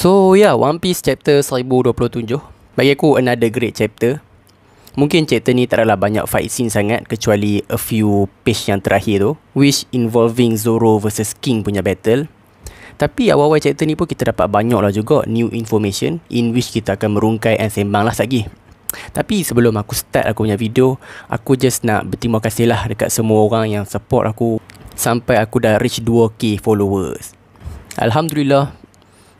So yeah, One Piece chapter 1027 Bagi aku another great chapter Mungkin chapter ni tak adalah banyak fight scene sangat Kecuali a few page yang terakhir tu Which involving Zoro versus King punya battle Tapi awal-awal chapter ni pun kita dapat banyak lah juga New information in which kita akan merungkai and sembang lah lagi tapi sebelum aku start aku punya video Aku just nak berterima kasih lah Dekat semua orang yang support aku Sampai aku dah reach 2k followers Alhamdulillah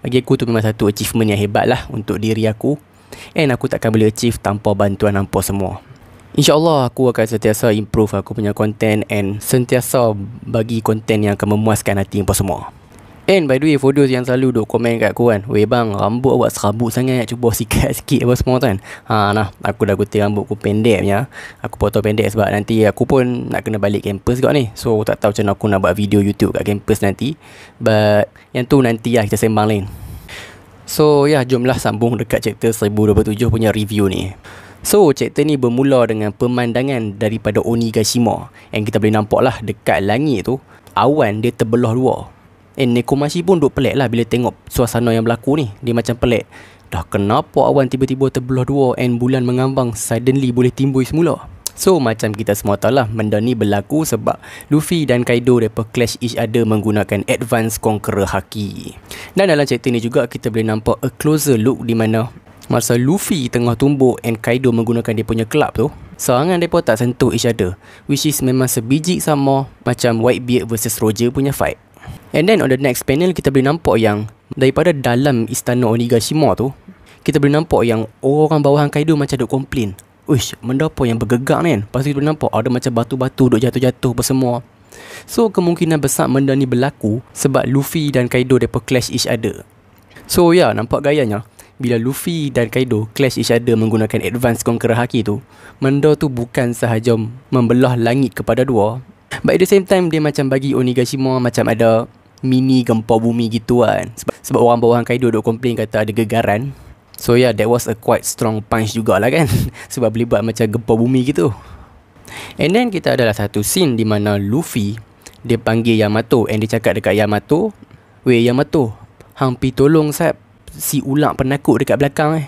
bagi aku tu memang satu achievement yang hebat lah untuk diri aku And aku takkan boleh achieve tanpa bantuan hampa semua InsyaAllah aku akan sentiasa improve aku punya content And sentiasa bagi content yang akan memuaskan hati hampa semua And by the way, for those yang selalu duk komen kat aku kan, weh bang, rambut awak serabut sangat, cuba sikat sikit apa semua kan. Ha, nah, aku dah gunting rambut aku pendek ya. Aku potong pendek sebab nanti aku pun nak kena balik kampus juga ni. So, tak tahu macam aku nak buat video YouTube kat kampus nanti. But, yang tu nanti lah kita sembang lain. So, ya, yeah, jomlah sambung dekat chapter 1027 punya review ni. So, chapter ni bermula dengan pemandangan daripada Onigashima. yang kita boleh nampak lah dekat langit tu, awan dia terbelah dua. And eh, Nekomashi pun duk pelik lah bila tengok suasana yang berlaku ni. Dia macam pelik. Dah kenapa awan tiba-tiba terbelah dua and bulan mengambang suddenly boleh timbul semula? So macam kita semua tahu lah benda ni berlaku sebab Luffy dan Kaido mereka clash each other menggunakan Advance Conqueror Haki. Dan dalam cerita ni juga kita boleh nampak a closer look di mana masa Luffy tengah tumbuk and Kaido menggunakan dia punya club tu serangan mereka tak sentuh each other which is memang sebijik sama macam Whitebeard versus Roger punya fight. And then on the next panel kita boleh nampak yang daripada dalam istana Onigashima tu kita boleh nampak yang orang bawahan Kaido macam duk komplain. Uish, benda apa yang bergegak ni kan? Lepas kita boleh nampak ada macam batu-batu duk jatuh-jatuh apa semua. So kemungkinan besar benda ni berlaku sebab Luffy dan Kaido depa clash each other. So ya, yeah, nampak gayanya bila Luffy dan Kaido clash each other menggunakan advance conqueror haki tu, benda tu bukan sahaja membelah langit kepada dua, But at the same time dia macam bagi Onigashima macam ada mini gempa bumi gitu kan. Sebab, sebab orang bawahan Kaido duk komplain kata ada gegaran. So yeah, that was a quite strong punch jugalah kan. sebab boleh buat macam gempa bumi gitu. And then kita adalah satu scene di mana Luffy dia panggil Yamato and dia cakap dekat Yamato, "Weh Yamato, hang pi tolong sat si ulang penakut dekat belakang eh."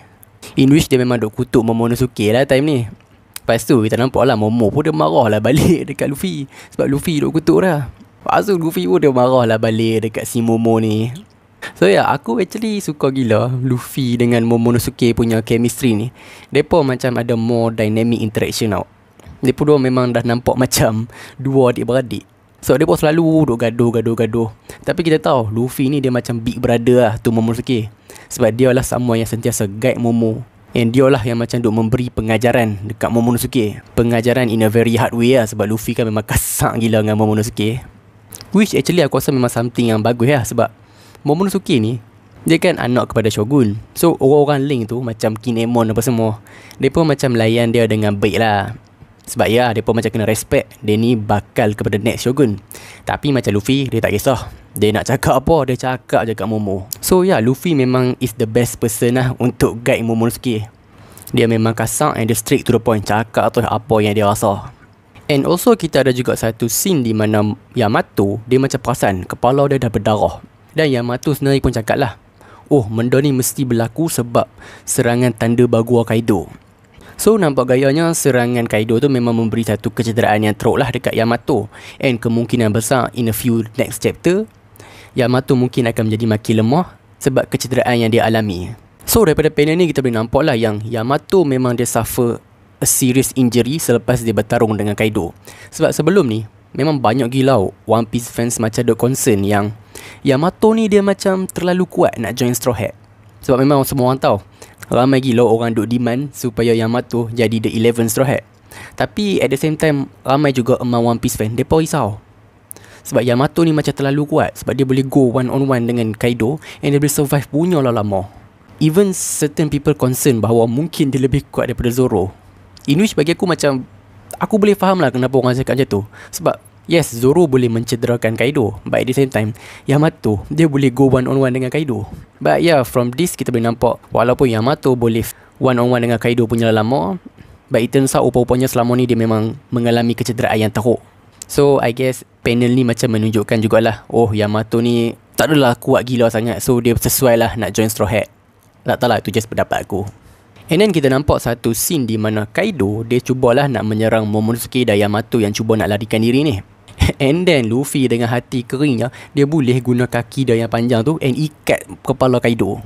In which dia memang duk kutuk Momonosuke lah time ni. Lepas tu kita nampak lah Momo pun dia marah lah balik dekat Luffy Sebab Luffy duk kutuk dah Lepas tu Luffy pun dia marah lah balik dekat si Momo ni So ya, yeah, aku actually suka gila Luffy dengan Momo Momonosuke punya chemistry ni. Depa macam ada more dynamic interaction out. Depa dua memang dah nampak macam dua adik beradik. So depa selalu duk gaduh-gaduh-gaduh. Tapi kita tahu Luffy ni dia macam big brother lah tu Momonosuke. Sebab dia lah semua yang sentiasa guide Momo And dia lah yang macam duk memberi pengajaran dekat Momonosuke. Pengajaran in a very hard way lah sebab Luffy kan memang kasar gila dengan Momonosuke. Which actually aku rasa memang something yang bagus lah sebab Momonosuke ni dia kan anak kepada Shogun. So orang-orang link tu macam Kinemon apa semua. Dia pun macam layan dia dengan baik lah. Sebab ya, dia pun macam kena respect dia ni bakal kepada next Shogun. Tapi macam Luffy, dia tak kisah. Dia nak cakap apa, dia cakap je kat Momo. So ya, yeah, Luffy memang is the best person lah untuk guide Momonosuke. Dia memang kasar and dia straight to the point cakap tu apa yang dia rasa. And also kita ada juga satu scene di mana Yamato dia macam perasan kepala dia dah berdarah. Dan Yamato sendiri pun cakap lah. Oh, benda ni mesti berlaku sebab serangan tanda bagua Kaido. So nampak gayanya serangan Kaido tu memang memberi satu kecederaan yang teruk lah dekat Yamato And kemungkinan besar in a few next chapter Yamato mungkin akan menjadi makin lemah sebab kecederaan yang dia alami So daripada panel ni kita boleh nampak lah yang Yamato memang dia suffer a serious injury selepas dia bertarung dengan Kaido Sebab sebelum ni memang banyak gila One Piece fans macam ada concern yang Yamato ni dia macam terlalu kuat nak join Straw Hat sebab memang semua orang tahu ramai gila orang duk demand supaya Yamato jadi the 11 straw hat. Tapi at the same time ramai juga among One Piece fan depa risau. Sebab Yamato ni macam terlalu kuat sebab dia boleh go one on one dengan Kaido and dia boleh survive punya lah lama. Even certain people concern bahawa mungkin dia lebih kuat daripada Zoro. Inuish bagi aku macam aku boleh faham lah kenapa orang cakap macam tu. Sebab Yes, Zoro boleh mencederakan Kaido. But at the same time, Yamato, dia boleh go one on one dengan Kaido. But yeah, from this kita boleh nampak, walaupun Yamato boleh one on one dengan Kaido punya lama, but it turns out rupa-rupanya selama ni dia memang mengalami kecederaan yang teruk. So, I guess panel ni macam menunjukkan jugalah, oh Yamato ni tak adalah kuat gila sangat. So, dia sesuai lah nak join Straw Hat. Tak tahu lah, itu just pendapat aku. And then kita nampak satu scene di mana Kaido dia cubalah nak menyerang Momonosuke dan Yamato yang cuba nak larikan diri ni. And then Luffy dengan hati keringnya Dia boleh guna kaki dia yang panjang tu And ikat kepala Kaido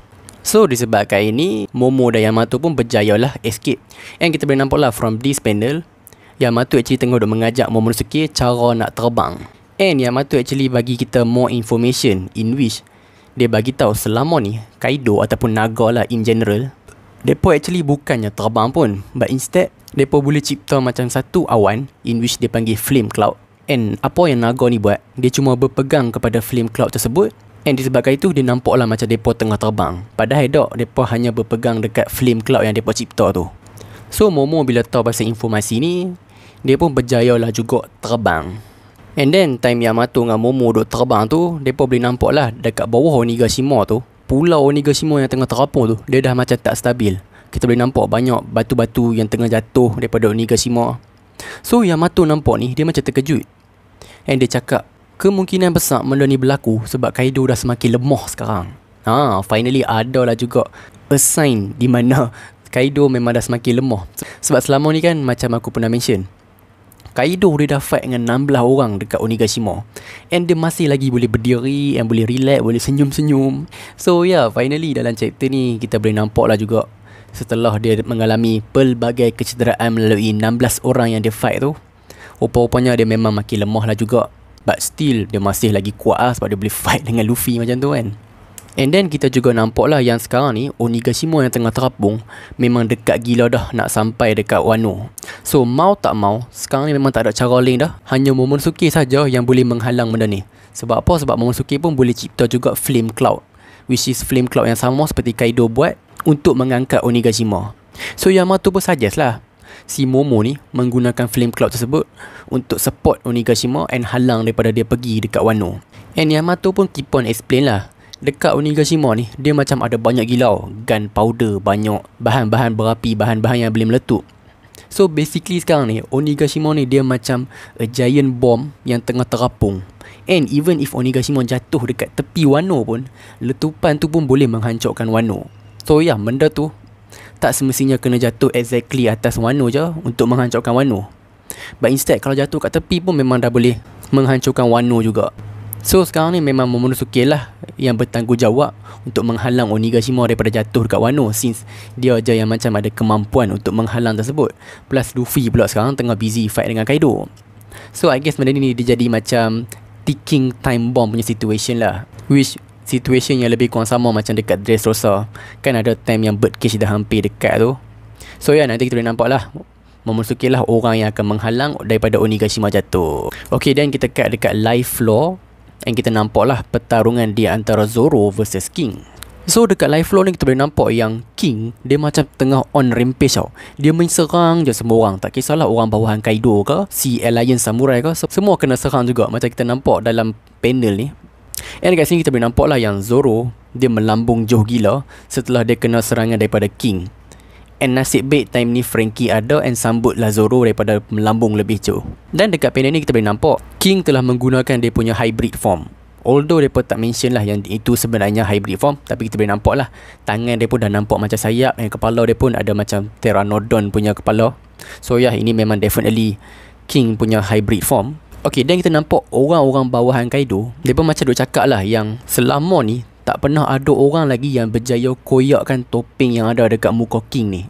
So disebabkan ini Momo dan Yamato pun berjaya lah escape And kita boleh nampak lah from this panel Yamato actually tengah dah mengajak Momonosuke cara nak terbang And Yamato actually bagi kita more information In which dia bagi tahu selama ni Kaido ataupun Naga lah in general Depo actually bukannya terbang pun But instead Depo boleh cipta macam satu awan In which dia panggil flame cloud And apa yang Naga ni buat, dia cuma berpegang kepada Flame cloud tersebut And disebabkan itu, dia lah macam mereka tengah terbang. Padahal dok, mereka hanya berpegang dekat flame cloud yang mereka cipta tu. So, Momo bila tahu pasal informasi ni, dia pun berjaya lah juga terbang. And then, time Yamato dengan Momo duduk terbang tu, mereka boleh nampak lah dekat bawah Onigashima tu, pulau Onigashima yang tengah terapung tu, dia dah macam tak stabil. Kita boleh nampak banyak batu-batu yang tengah jatuh daripada Onigashima. So, Yamato nampak ni, dia macam terkejut. And dia cakap Kemungkinan besar benda ni berlaku Sebab Kaido dah semakin lemah sekarang Ha, finally ada lah juga A sign di mana Kaido memang dah semakin lemah Sebab selama ni kan macam aku pernah mention Kaido dia dah fight dengan 16 orang dekat Onigashima And dia masih lagi boleh berdiri And boleh relax, boleh senyum-senyum So yeah, finally dalam chapter ni Kita boleh nampak lah juga Setelah dia mengalami pelbagai kecederaan Melalui 16 orang yang dia fight tu Rupa-rupanya dia memang makin lemah lah juga But still dia masih lagi kuat lah sebab dia boleh fight dengan Luffy macam tu kan And then kita juga nampak lah yang sekarang ni Onigashima yang tengah terapung Memang dekat gila dah nak sampai dekat Wano So mau tak mau Sekarang ni memang tak ada cara lain dah Hanya Momonosuke saja yang boleh menghalang benda ni Sebab apa? Sebab Momonosuke pun boleh cipta juga Flame Cloud Which is Flame Cloud yang sama seperti Kaido buat Untuk mengangkat Onigashima So Yamato pun suggest lah si Momo ni menggunakan flame cloud tersebut untuk support Onigashima and halang daripada dia pergi dekat Wano. And Yamato pun keep on explain lah. Dekat Onigashima ni, dia macam ada banyak gilau, powder, banyak bahan-bahan berapi, bahan-bahan yang boleh meletup. So basically sekarang ni, Onigashima ni dia macam a giant bomb yang tengah terapung. And even if Onigashima jatuh dekat tepi Wano pun, letupan tu pun boleh menghancurkan Wano. So ya, yeah, benda tu tak semestinya kena jatuh exactly atas Wano je untuk menghancurkan Wano. But instead kalau jatuh kat tepi pun memang dah boleh menghancurkan Wano juga. So sekarang ni memang Momonosuke lah yang bertanggungjawab untuk menghalang Onigashima daripada jatuh dekat Wano since dia je yang macam ada kemampuan untuk menghalang tersebut. Plus Luffy pula sekarang tengah busy fight dengan Kaido. So I guess benda ni dia jadi macam ticking time bomb punya situation lah. Which situation yang lebih kurang sama macam dekat dress Dressrosa. Kan ada time yang birdcage dah hampir dekat tu. So ya, yeah, nanti kita boleh nampak lah. Memasukilah orang yang akan menghalang daripada Onigashima jatuh. Okay, dan kita cut dekat live floor. And kita nampak lah pertarungan di antara Zoro versus King. So dekat live floor ni kita boleh nampak yang King dia macam tengah on rampage tau. Dia main serang je semua orang. Tak kisahlah orang bawahan Kaido ke, si Alliance Samurai ke. Semua kena serang juga macam kita nampak dalam panel ni. And dekat sini kita boleh nampak lah yang Zoro dia melambung jauh gila setelah dia kena serangan daripada King. And nasib baik time ni Frankie ada and sambut lah Zoro daripada melambung lebih jauh. Dan dekat panel ni kita boleh nampak King telah menggunakan dia punya hybrid form. Although mereka tak mention lah yang itu sebenarnya hybrid form Tapi kita boleh nampak lah Tangan dia pun dah nampak macam sayap Dan eh, kepala dia pun ada macam Terranodon punya kepala So yeah, ini memang definitely King punya hybrid form Okay, dan kita nampak orang-orang bawahan Kaido. Dia pun macam duk cakap lah yang selama ni tak pernah ada orang lagi yang berjaya koyakkan topeng yang ada dekat muka King ni.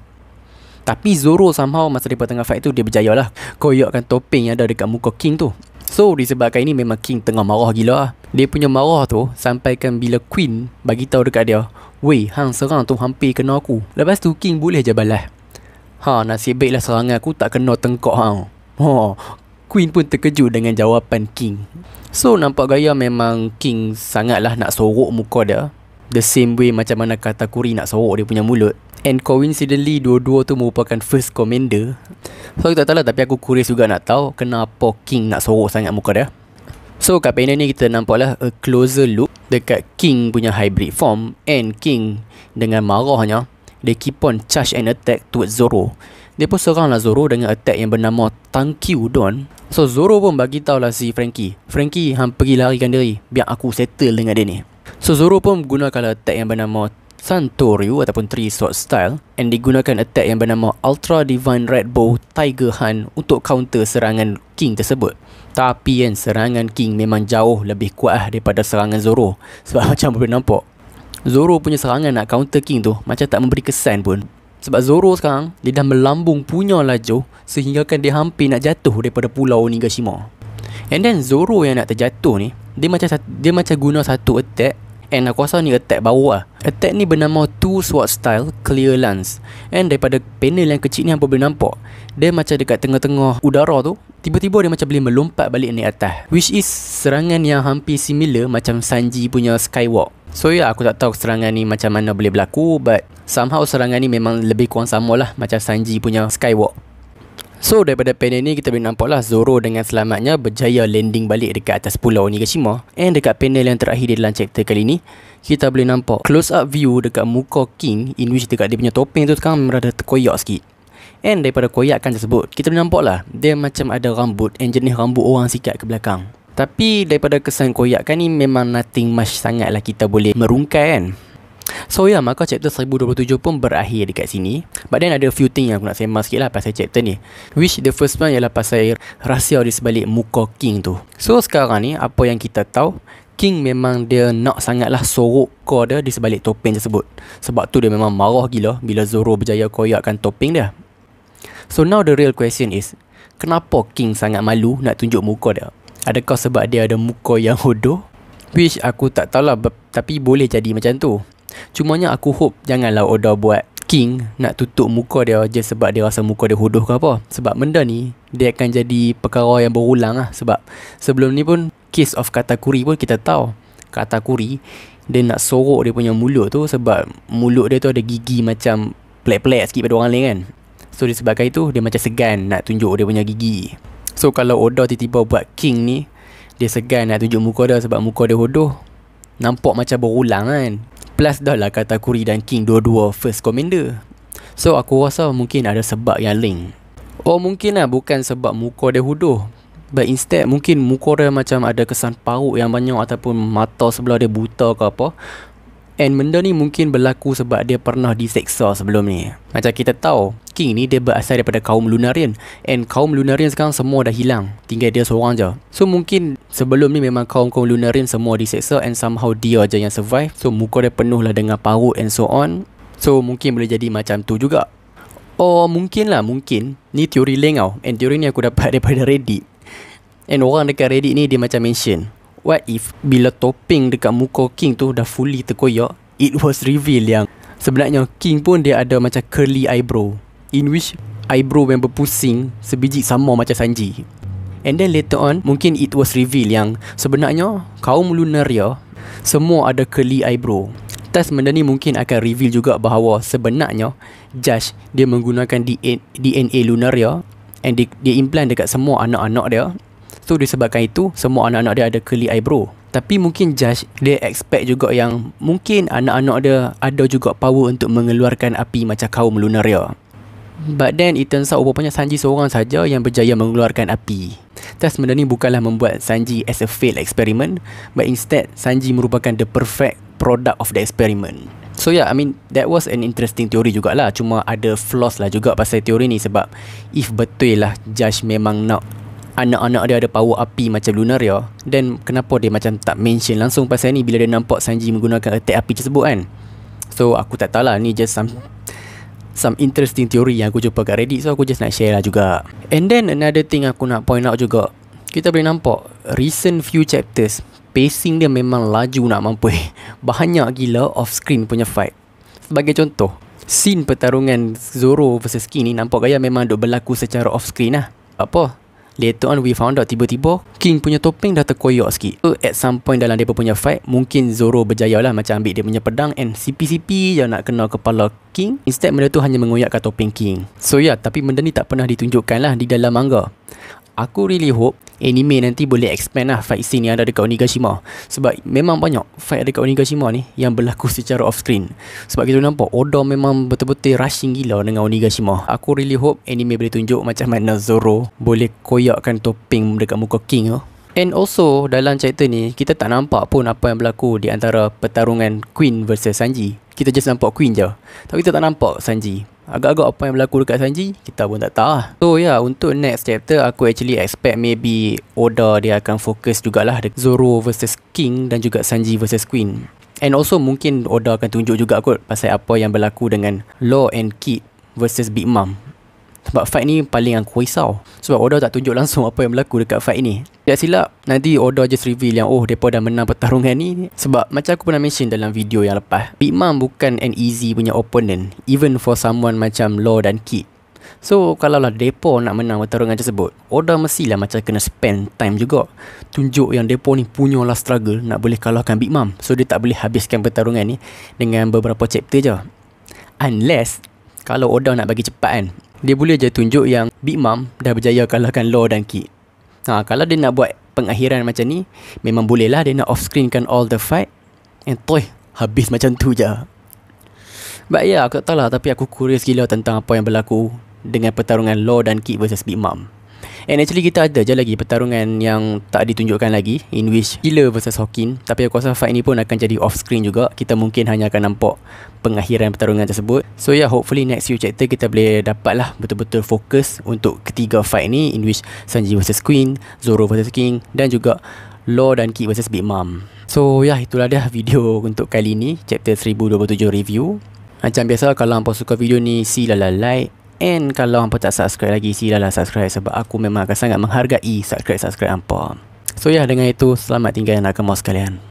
Tapi Zoro somehow masa dia tengah fight tu dia berjaya lah koyakkan topeng yang ada dekat muka King tu. So disebabkan ini memang King tengah marah gila lah. Dia punya marah tu sampaikan bila Queen bagi tahu dekat dia, weh hang serang tu hampir kena aku." Lepas tu King boleh je balas. Ha, nasib baiklah serangan aku tak kena tengkok hang. Ha, Queen pun terkejut dengan jawapan King. So nampak gaya memang King sangatlah nak sorok muka dia. The same way macam mana kata Katakuri nak sorok dia punya mulut. And coincidentally dua-dua tu merupakan first commander. So kita tak tahu lah tapi aku curious juga nak tahu kenapa King nak sorok sangat muka dia. So kat panel ni kita nampaklah a closer look dekat King punya hybrid form and King dengan marahnya dia keep on charge and attack towards Zoro. Dia pun seranglah Zoro dengan attack yang bernama Tankyu Don So Zoro pun bagi lah si Frankie. Frankie hang pergi larikan diri biar aku settle dengan dia ni. So Zoro pun guna kala attack yang bernama Santoryu ataupun Three Sword Style and digunakan attack yang bernama Ultra Divine Red Bow Tiger Hunt untuk counter serangan King tersebut. Tapi kan serangan King memang jauh lebih kuat lah daripada serangan Zoro sebab macam boleh nampak Zoro punya serangan nak counter King tu macam tak memberi kesan pun sebab Zoro sekarang dia dah melambung punya laju sehingga kan dia hampir nak jatuh daripada pulau Onigashima. And then Zoro yang nak terjatuh ni, dia macam dia macam guna satu attack And aku rasa ni attack baru lah Attack ni bernama Two Sword Style Clear Lance And daripada panel yang kecil ni apa boleh nampak Dia macam dekat tengah-tengah udara tu Tiba-tiba dia macam boleh melompat balik ni atas Which is serangan yang hampir similar macam Sanji punya Skywalk So yeah, aku tak tahu serangan ni macam mana boleh berlaku But somehow serangan ni memang lebih kurang sama lah Macam Sanji punya Skywalk So daripada panel ni kita boleh nampak lah Zoro dengan selamatnya berjaya landing balik dekat atas pulau Onigashima And dekat panel yang terakhir di dalam chapter kali ni Kita boleh nampak close up view dekat muka King In which dekat dia punya topeng tu sekarang berada terkoyak sikit And daripada koyakan tersebut Kita boleh nampak lah dia macam ada rambut And jenis rambut orang sikat ke belakang tapi daripada kesan koyakkan ni memang nothing much sangat lah kita boleh merungkai kan. So yeah, maka chapter 1027 pun berakhir dekat sini. But then ada a few thing yang aku nak sembang sikit lah pasal chapter ni. Which the first one ialah pasal rahsia di sebalik muka King tu. So sekarang ni, apa yang kita tahu, King memang dia nak sangatlah sorok kau dia di sebalik topeng tersebut. Sebab tu dia memang marah gila bila Zoro berjaya koyakkan topeng dia. So now the real question is, kenapa King sangat malu nak tunjuk muka dia? Adakah sebab dia ada muka yang hodoh? Which aku tak tahulah tapi boleh jadi macam tu. Cumanya aku hope janganlah Oda buat King nak tutup muka dia je sebab dia rasa muka dia hodoh ke apa. Sebab benda ni dia akan jadi perkara yang berulang lah. Sebab sebelum ni pun case of Katakuri pun kita tahu. Katakuri dia nak sorok dia punya mulut tu sebab mulut dia tu ada gigi macam pelik-pelik sikit pada orang lain kan. So disebabkan itu dia macam segan nak tunjuk dia punya gigi. So kalau Oda tiba-tiba buat King ni dia segan nak tunjuk muka dia sebab muka dia hodoh. Nampak macam berulang kan plus dah lah kata Kuri dan King dua-dua first commander. So aku rasa mungkin ada sebab yang lain. Oh mungkin lah bukan sebab muka dia huduh. But instead mungkin muka dia macam ada kesan paruk yang banyak ataupun mata sebelah dia buta ke apa. And benda ni mungkin berlaku sebab dia pernah diseksa sebelum ni. Macam kita tahu, King ni dia berasal daripada kaum Lunarian. And kaum Lunarian sekarang semua dah hilang. Tinggal dia seorang je. So mungkin sebelum ni memang kaum-kaum Lunarian semua diseksa and somehow dia je yang survive. So muka dia penuh lah dengan parut and so on. So mungkin boleh jadi macam tu juga. Oh mungkin lah, mungkin. Ni teori lain tau. And teori ni aku dapat daripada Reddit. And orang dekat Reddit ni dia macam mention. What if bila topping dekat muka King tu dah fully terkoyak It was revealed yang sebenarnya King pun dia ada macam curly eyebrow In which eyebrow yang berpusing sebiji sama macam Sanji And then later on mungkin it was revealed yang sebenarnya kaum Lunaria semua ada curly eyebrow Test benda ni mungkin akan reveal juga bahawa sebenarnya Judge dia menggunakan DNA, DNA Lunaria And dia implant dekat semua anak-anak dia So disebabkan itu Semua anak-anak dia ada curly eyebrow Tapi mungkin judge Dia expect juga yang Mungkin anak-anak dia Ada juga power untuk mengeluarkan api Macam kaum Lunaria But then it turns out Rupanya Sanji seorang saja Yang berjaya mengeluarkan api Tes benda ni bukanlah membuat Sanji As a failed experiment But instead Sanji merupakan the perfect Product of the experiment So yeah, I mean that was an interesting theory jugalah. Cuma ada flaws lah juga pasal teori ni sebab if betul lah Judge memang nak anak-anak dia ada power api macam Lunaria Dan kenapa dia macam tak mention langsung pasal ni Bila dia nampak Sanji menggunakan attack api tersebut kan So aku tak tahu lah ni just some Some interesting theory yang aku jumpa kat Reddit So aku just nak share lah juga And then another thing aku nak point out juga Kita boleh nampak Recent few chapters Pacing dia memang laju nak mampu Banyak gila off screen punya fight Sebagai contoh Scene pertarungan Zoro versus King ni Nampak gaya memang duk berlaku secara off screen lah apa Later on we found out tiba-tiba King punya topeng dah terkoyak sikit. So at some point dalam dia punya fight mungkin Zoro berjaya lah macam ambil dia punya pedang and CP-CP je nak kena kepala King. Instead benda tu hanya mengoyakkan topeng King. So ya yeah, tapi benda ni tak pernah ditunjukkan lah di dalam manga aku really hope anime nanti boleh expand lah fight scene yang ada dekat Onigashima sebab memang banyak fight dekat Onigashima ni yang berlaku secara off screen sebab kita nampak Oda memang betul-betul rushing gila dengan Onigashima aku really hope anime boleh tunjuk macam mana Zoro boleh koyakkan topeng dekat muka King tu And also dalam chapter ni kita tak nampak pun apa yang berlaku di antara pertarungan Queen versus Sanji. Kita just nampak Queen je. Tapi kita tak nampak Sanji agak-agak apa yang berlaku dekat Sanji kita pun tak tahu lah so ya yeah, untuk next chapter aku actually expect maybe Oda dia akan fokus jugalah dekat Zoro versus King dan juga Sanji versus Queen and also mungkin Oda akan tunjuk juga kot pasal apa yang berlaku dengan Law and Kid versus Big Mom sebab fight ni paling aku risau sebab order tak tunjuk langsung apa yang berlaku dekat fight ni tak ya, silap nanti order just reveal yang oh depa dah menang pertarungan ni sebab macam aku pernah mention dalam video yang lepas Big Mom bukan an easy punya opponent even for someone macam Law dan Kid So kalau lah depo nak menang pertarungan tersebut, Oda mestilah macam kena spend time juga. Tunjuk yang depo ni punya lah struggle nak boleh kalahkan Big Mom. So dia tak boleh habiskan pertarungan ni dengan beberapa chapter je. Unless kalau Oda nak bagi cepat kan, dia boleh je tunjuk yang Big Mom dah berjaya kalahkan Law dan Kid. Ha, kalau dia nak buat pengakhiran macam ni, memang boleh lah dia nak off-screenkan all the fight. And toy, habis macam tu je. But yeah, aku tak tahu lah. Tapi aku curious gila tentang apa yang berlaku dengan pertarungan Law dan Kid versus Big Mom. And actually kita ada je lagi pertarungan yang tak ditunjukkan lagi In which Gila versus Hawking Tapi aku rasa fight ni pun akan jadi off screen juga Kita mungkin hanya akan nampak pengakhiran pertarungan tersebut So yeah hopefully next few chapter kita boleh dapat lah Betul-betul fokus untuk ketiga fight ni In which Sanji versus Queen Zoro versus King Dan juga Law dan Kid versus Big Mom So yeah itulah dah video untuk kali ni Chapter 1027 review macam biasa kalau hangpa suka video ni silalah like And kalau hampa tak subscribe lagi, sila lah subscribe sebab aku memang akan sangat menghargai subscribe-subscribe hampa. So ya, yeah, dengan itu, selamat tinggal yang nak kemau